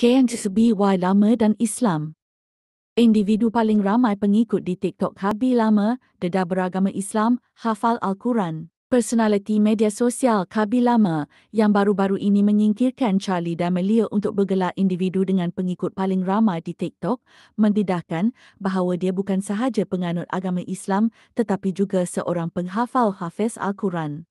KNCBY lama dan Islam. Individu paling ramai pengikut di TikTok Habi Lama, dedah beragama Islam, hafal Al-Quran. Personaliti media sosial Kabi Lama yang baru-baru ini menyingkirkan Charlie D'Amelio untuk bergelar individu dengan pengikut paling ramai di TikTok mendidahkan bahawa dia bukan sahaja penganut agama Islam tetapi juga seorang penghafal Hafiz Al-Quran.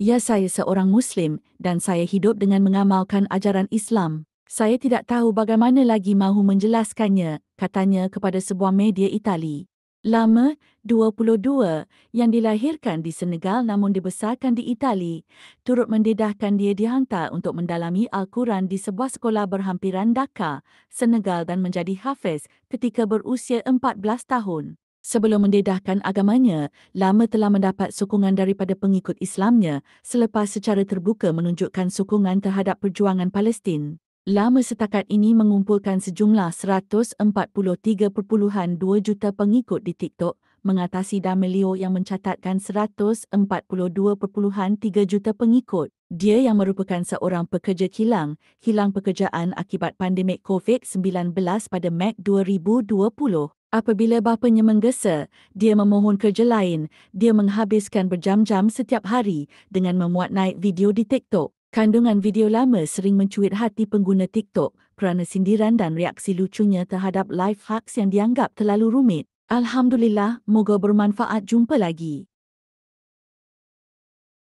Ya saya seorang Muslim dan saya hidup dengan mengamalkan ajaran Islam. Saya tidak tahu bagaimana lagi mahu menjelaskannya, katanya kepada sebuah media Itali. Lama, 22, yang dilahirkan di Senegal namun dibesarkan di Itali, turut mendedahkan dia dihantar untuk mendalami Al-Quran di sebuah sekolah berhampiran Dakar, Senegal dan menjadi Hafiz ketika berusia 14 tahun. Sebelum mendedahkan agamanya, Lama telah mendapat sokongan daripada pengikut Islamnya selepas secara terbuka menunjukkan sokongan terhadap perjuangan Palestin. Lama setakat ini mengumpulkan sejumlah 143.2 juta pengikut di TikTok, mengatasi Damelio yang mencatatkan 142.3 juta pengikut. Dia yang merupakan seorang pekerja kilang, hilang pekerjaan akibat pandemik COVID-19 pada Mac 2020. Apabila bapanya menggesa, dia memohon kerja lain, dia menghabiskan berjam-jam setiap hari dengan memuat naik video di TikTok. Kandungan video lama sering mencuit hati pengguna TikTok kerana sindiran dan reaksi lucunya terhadap life hacks yang dianggap terlalu rumit. Alhamdulillah, moga bermanfaat jumpa lagi.